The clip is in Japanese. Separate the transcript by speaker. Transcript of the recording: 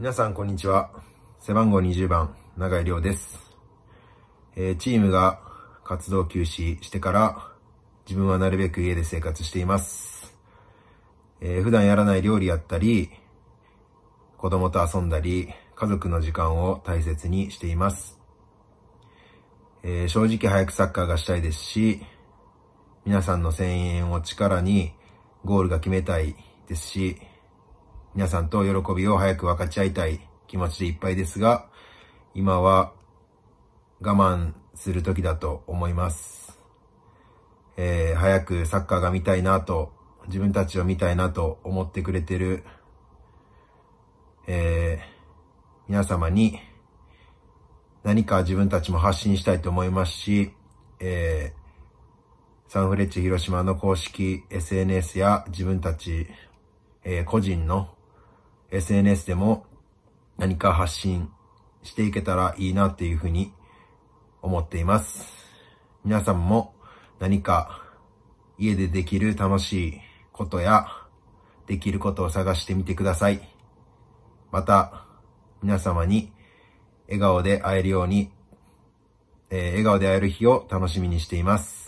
Speaker 1: 皆さんこんにちは。背番号20番、永井亮です。えー、チームが活動休止してから、自分はなるべく家で生活しています。えー、普段やらない料理やったり、子供と遊んだり、家族の時間を大切にしています。えー、正直早くサッカーがしたいですし、皆さんの声援を力にゴールが決めたいですし、皆さんと喜びを早く分かち合いたい気持ちでいっぱいですが、今は我慢する時だと思います。えー、早くサッカーが見たいなと、自分たちを見たいなと思ってくれてる、えー、皆様に何か自分たちも発信したいと思いますし、えー、サンフレッチェ広島の公式 SNS や自分たち、えー、個人の SNS でも何か発信していけたらいいなっていうふうに思っています。皆さんも何か家でできる楽しいことやできることを探してみてください。また皆様に笑顔で会えるように、えー、笑顔で会える日を楽しみにしています。